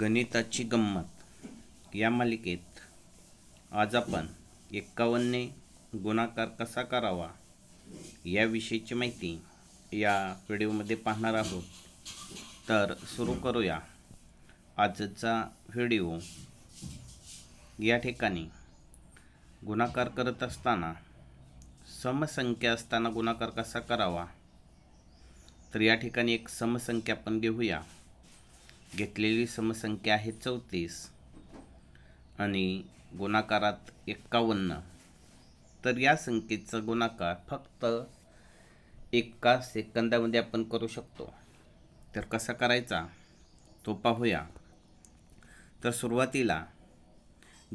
गणिताची गंमत या मालिकेत आज आपण एक्कावन्ने गुणाकार कसा करावा याविषयीची माहिती या व्हिडिओमध्ये पाहणार आहोत तर सुरू करूया आजचा व्हिडिओ या ठिकाणी गुणाकार करत असताना समसंख्या असताना गुणाकार कसा करावा तर या ठिकाणी एक समसंख्या आपण घेऊया घेतलेली समसंख्या आहे चौतीस आणि गुणाकारात एक्कावन्न तर या संख्येचा गुणाकार फक्त एका सेकंदामध्ये आपण करू शकतो तर कसा करायचा तो पाहूया तर सुरुवातीला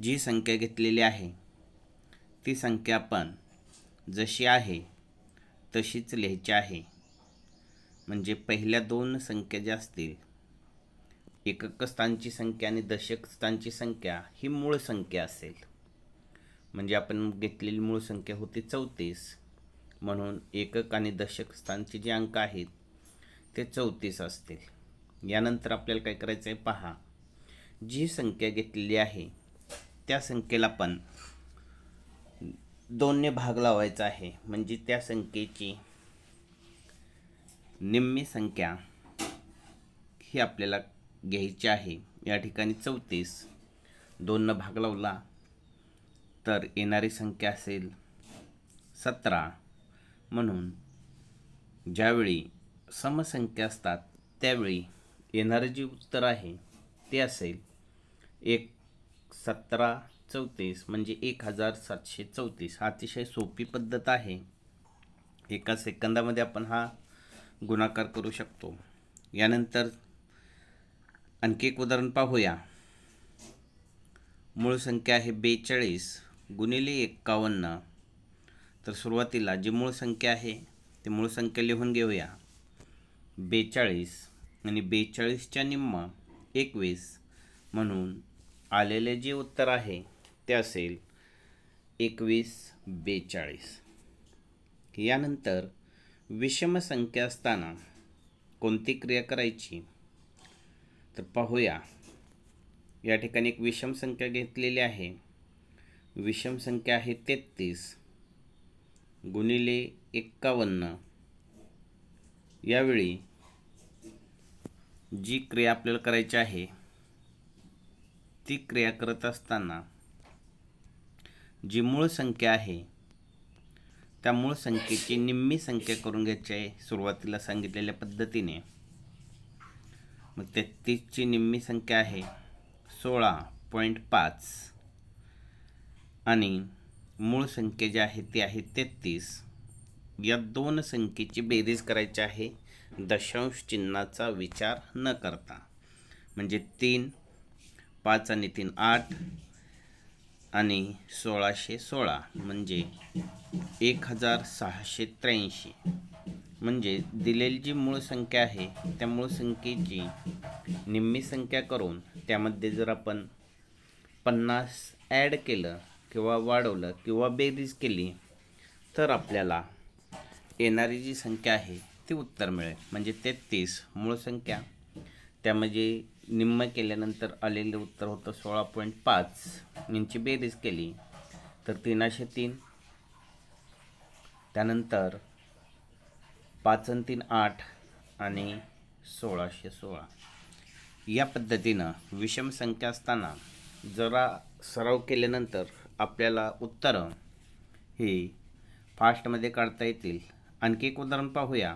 जी संख्या घेतलेली आहे ती संख्या आपण जशी आहे तशीच लिहायची आहे म्हणजे पहिल्या दोन संख्या ज्या असतील एकक स्थानची संख्या आणि दशक संख्या ही मूळ संख्या असेल म्हणजे आपण घेतलेली मूळ संख्या होती चौतीस म्हणून एकक आणि दशक स्थानचे जे अंक आहेत ते चौतीस असतील यानंतर आपल्याला काय करायचं आहे पहा जी संख्या घेतलेली आहे त्या संख्येला पण दोनने भाग लावायचा आहे म्हणजे त्या संख्येची निम्मी संख्या ही आपल्याला घ्यायचे आहे या ठिकाणी चौतीस दोननं भाग लावला तर येणारी संख्या असेल सतरा म्हणून ज्यावेळी समसंख्या असतात त्यावेळी येणारं जे उत्तर आहे ते असेल एक सतरा चौतीस म्हणजे एक हजार सातशे चौतीस हा अतिशय सोपी पद्धत आहे एका सेकंदामध्ये आपण हा गुणाकार करू शकतो यानंतर आणखी एक उदाहरण पाहूया मूळ संख्या आहे बेचाळीस गुणिले एक्कावन्न तर सुरुवातीला जी मूळ संख्या आहे ती मूळ संख्या लिहून घेऊया बेचाळीस आणि बेचाळीसच्या निम्म एकवीस म्हणून आलेले जे उत्तर आहे ते असेल एकवीस बेचाळीस यानंतर विषम संख्या असताना कोणती क्रिया करायची तर पाहूया या ठिकाणी एक विषम संख्या घेतलेली आहे विषम संख्या आहे तेहत्तीस गुणिले एक्कावन्न यावेळी जी क्रिया आपल्याला करायची आहे ती क्रिया करत असताना जी मूळ संख्या आहे त्या मूळ संख्येची निम्मी संख्या करून घ्यायची आहे सुरुवातीला सांगितलेल्या पद्धतीने मग तेहतीसची निम्मी संख्या आहे सोळा पॉईंट पाच आणि मूळ संख्या जी आहे ती आहे तेहत्तीस या दोन संख्येची बेरीज करायची आहे दशांश चिन्हाचा विचार न करता म्हणजे तीन पाच आणि तीन आठ आणि सोळाशे सोळा म्हणजे एक हजार सहाशे त्र्याऐंशी म्हणजे दिलेली जी मूळ संख्या आहे त्या मूळ संख्येची निम्मी संख्या करून त्यामध्ये जर आपण पन्नास ॲड केलं किंवा वाढवलं किंवा बेरीज केली तर आपल्याला येणारी जी संख्या आहे ती उत्तर मिळेल म्हणजे तेहतीस मूळ संख्या त्यामध्ये निम्म केल्यानंतर आलेलं उत्तर होतं सोळा पॉईंट पाच यांची बेरीज केली तर तीनाशे तीन त्यानंतर पाचन तीन आठ आणि सोळाशे सोळा या पद्धतीनं विषम संख्या असताना जरा सराव केल्यानंतर आपल्याला उत्तरं ही फास्टमध्ये काढता येतील आणखी एक उदाहरण पाहूया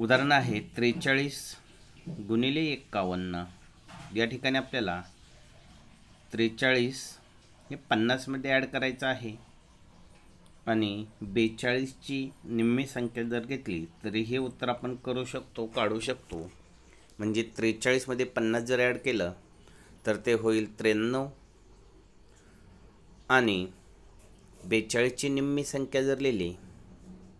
उदाहरण आहे त्रेचाळीस गुणिले एक्कावन्न या ठिकाणी आपल्याला त्रेचाळीस हे पन्नासमध्ये ॲड करायचं आहे आणि बेचाळीसची निम्मी संख्या जर घेतली तरी हे उत्तर आपण करू शकतो काढू शकतो म्हणजे त्रेचाळीसमध्ये पन्नास जर ॲड केलं तर ते होईल त्र्याण्णव आणि बेचाळीसची निम्मी संख्या जर लिहिली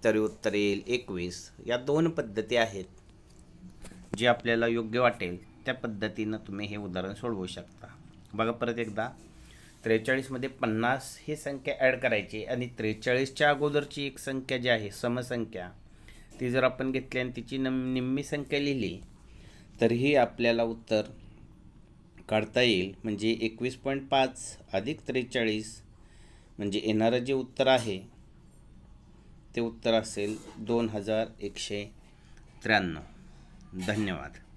तरी उत्तर येईल एकवीस या दोन पद्धती आहेत जे आपल्याला योग्य वाटेल त्या पद्धतीनं तुम्ही हे उदाहरण सोडवू शकता बघा परत एकदा त्रेचाळीसमध्ये पन्नास ही संख्या ॲड करायची आणि त्रेचाळीसच्या अगोदरची एक संख्या जी आहे समसंख्या ती जर आपण घेतली आणि तिची नम निम्मी संख्या लिहिली तर ही आपल्याला उत्तर काढता येईल म्हणजे एकवीस पॉईंट पाच अधिक त्रेचाळीस म्हणजे येणारं जे उत्तर आहे ते उत्तर असेल दोन हजार एकशे त्र्याण्णव धन्यवाद